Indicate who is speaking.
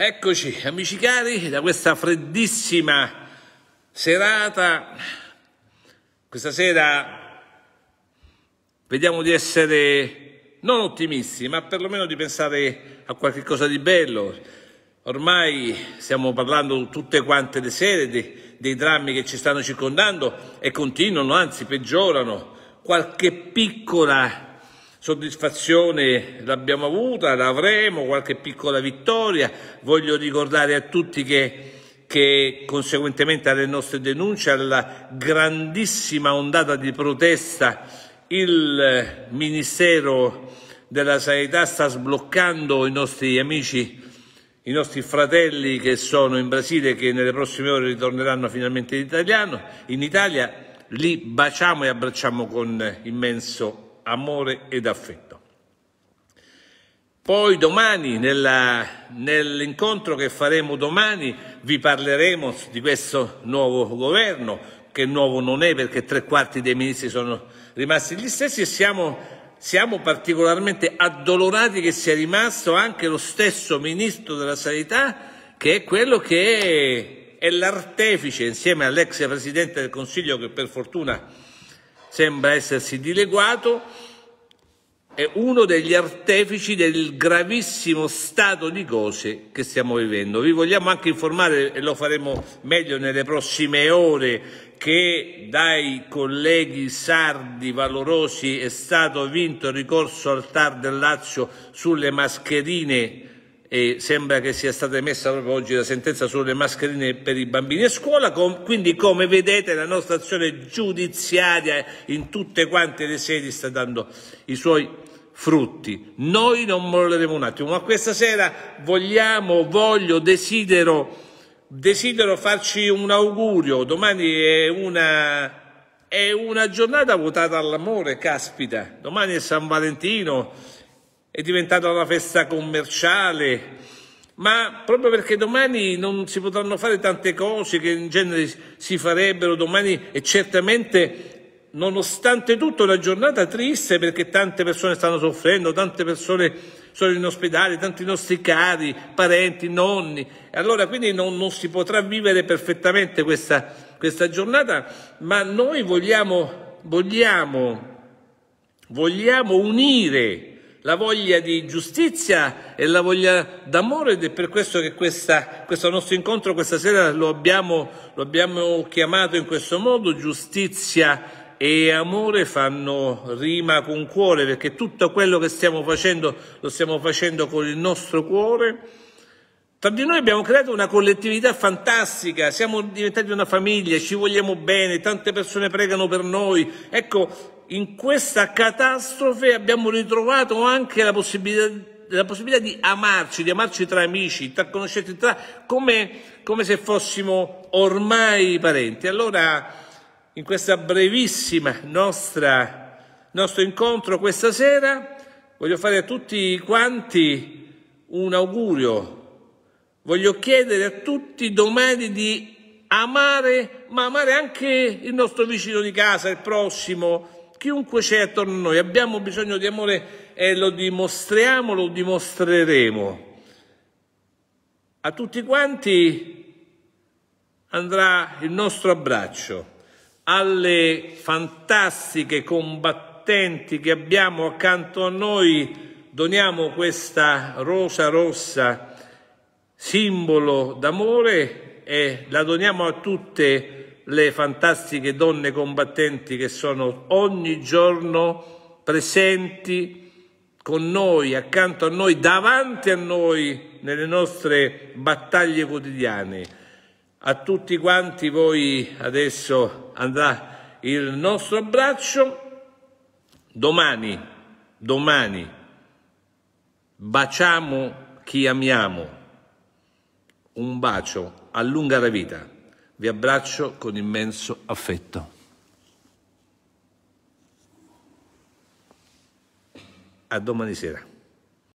Speaker 1: Eccoci, amici cari, da questa freddissima serata, questa sera vediamo di essere non ottimisti, ma perlomeno di pensare a qualche cosa di bello. Ormai stiamo parlando tutte quante le sere dei, dei drammi che ci stanno circondando e continuano, anzi peggiorano. Qualche piccola soddisfazione l'abbiamo avuta, l'avremo, qualche piccola vittoria. Voglio ricordare a tutti che, che conseguentemente alle nostre denunce, alla grandissima ondata di protesta, il Ministero della Sanità sta sbloccando i nostri amici i nostri fratelli che sono in Brasile che nelle prossime ore ritorneranno finalmente in, italiano, in Italia, li baciamo e abbracciamo con immenso amore ed affetto. Poi domani, nell'incontro che faremo domani, vi parleremo di questo nuovo governo, che nuovo non è perché tre quarti dei ministri sono rimasti gli stessi e siamo, siamo particolarmente addolorati che sia rimasto anche lo stesso ministro della Sanità, che è quello che è, è l'artefice, insieme all'ex presidente del Consiglio, che per fortuna sembra essersi dileguato, è uno degli artefici del gravissimo stato di cose che stiamo vivendo. Vi vogliamo anche informare, e lo faremo meglio nelle prossime ore, che dai colleghi sardi valorosi è stato vinto il ricorso al TAR del Lazio sulle mascherine e sembra che sia stata emessa proprio oggi la sentenza sulle mascherine per i bambini a scuola, quindi come vedete la nostra azione giudiziaria in tutte quante le sedi sta dando i suoi frutti. Noi non molleremo un attimo, ma questa sera vogliamo, voglio, desidero, desidero farci un augurio, domani è una... È una giornata votata all'amore, caspita. Domani è San Valentino, è diventata una festa commerciale, ma proprio perché domani non si potranno fare tante cose che in genere si farebbero domani e certamente nonostante tutto è una giornata triste perché tante persone stanno soffrendo, tante persone sono in ospedale, tanti nostri cari, parenti, nonni. e Allora quindi non, non si potrà vivere perfettamente questa, questa giornata, ma noi vogliamo, vogliamo, vogliamo unire la voglia di giustizia e la voglia d'amore ed è per questo che questa, questo nostro incontro questa sera lo abbiamo, lo abbiamo chiamato in questo modo giustizia e amore fanno rima con cuore perché tutto quello che stiamo facendo lo stiamo facendo con il nostro cuore. Tra di noi abbiamo creato una collettività fantastica, siamo diventati una famiglia, ci vogliamo bene, tante persone pregano per noi. Ecco, in questa catastrofe abbiamo ritrovato anche la possibilità, la possibilità di amarci, di amarci tra amici, tra conoscenti, tra, come, come se fossimo ormai parenti. Allora, in questo brevissimo nostro incontro questa sera, voglio fare a tutti quanti un augurio. Voglio chiedere a tutti domani di amare, ma amare anche il nostro vicino di casa, il prossimo, Chiunque c'è attorno a noi, abbiamo bisogno di amore e lo dimostriamo, lo dimostreremo. A tutti quanti andrà il nostro abbraccio, alle fantastiche combattenti che abbiamo accanto a noi doniamo questa rosa rossa, simbolo d'amore e la doniamo a tutte le le fantastiche donne combattenti che sono ogni giorno presenti con noi, accanto a noi, davanti a noi nelle nostre battaglie quotidiane. A tutti quanti voi adesso andrà il nostro abbraccio. Domani, domani, baciamo chi amiamo. Un bacio, allunga la vita. Vi abbraccio con immenso affetto. A domani sera.